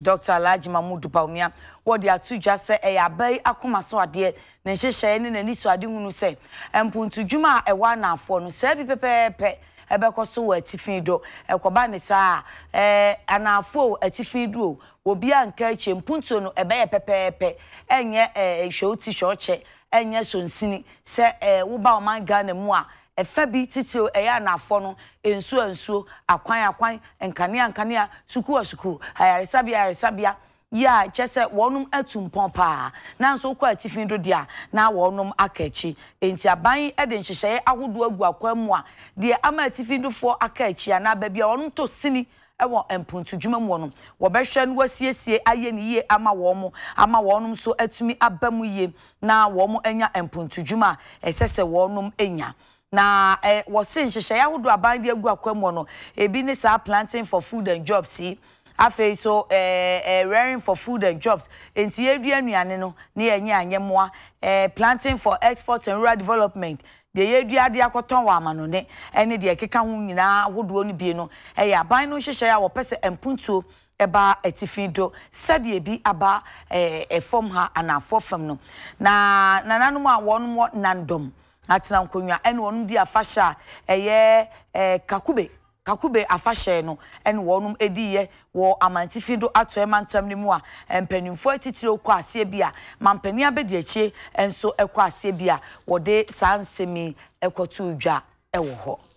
dr alhaji mahmud baumia wɔde ato dwa sɛ ɛyɛ aba yi akoma so adeɛ ne nhyehyɛeɛ ne n'ani so ade hunu sɛ mpontodwuma a ɛwɔ anaafoɔ no sɛɛ bi pɛpɛɛpɛ ebe so wɔ atifi do ɛkɔba ne saa ɛɛ anaafoɔ atifi do o obi a nka akyi mpuntuo no ɛbɛyɛ pɛpɛɛpɛ ɛnyɛ ɛɛ hwɛwo ti hwɛwo sonsini sɛ ɛɛ woba ɔman ghana ɛfa bi titiri na anafo no nsuo nsuo akwan akwan nkanea nkanea sukuu sukuu ayaresabea ayaresabea yie a kyɛ sɛ wɔnom atu mpɔn paa nanso wokɔ atifi do deɛ a na wɔnom aka akyi nti aban de nhyehyɛeɛ ahodoɔ agu akwan mu a deɛ ama atifi dofoɔ aka akyi anaa baabi a wɔnom tɔ sini wɔ mpuntudwuma mu no wɔbɛhwɛ no wɔasiesie ayɛ ne yie ama wɔn mo ama wɔn nso atumi aba mu yie na wɔn anya mpuntudwuma a ɛsɛ sɛ wɔn anya. na wɔse nhyehyɛeɛ ahodoɔ aban de agu akwam no ebi ne saa planting for food and jobs yi afei so eh, eh, rearing for food and jobs nti yɛdua nnuane no ne yɛnyɛ anyɛmmoa planting for export and rural development deɛ yɛadua de akɔtɔn wɔ amanone ne deɛ ɛkeka ho nyinaa ahodoɔ no bie no ɛyɛ aban no nhyehyɛeɛ a wɔpɛ sɛ mpontuo ɛba atifi do sɛdeɛ bi aba ɛfam ha anaafoɔ fam no na nananom a wɔnom wɔ nandɔm atena nkonnwa ɛna wɔn di afahyɛ a ɛyɛ kakube kakube afahyɛ no ɛna wɔn edi yɛ wɔ amantifi do ato ɛma ntam ne mu a mpanimfoɔ atitire kɔ aseɛ bi a mampanin abɛdi akyire nso ɛkɔ aseɛ bi a wɔde saa nsɛm yi ɛkɔto dwa ɛwɔ hɔ.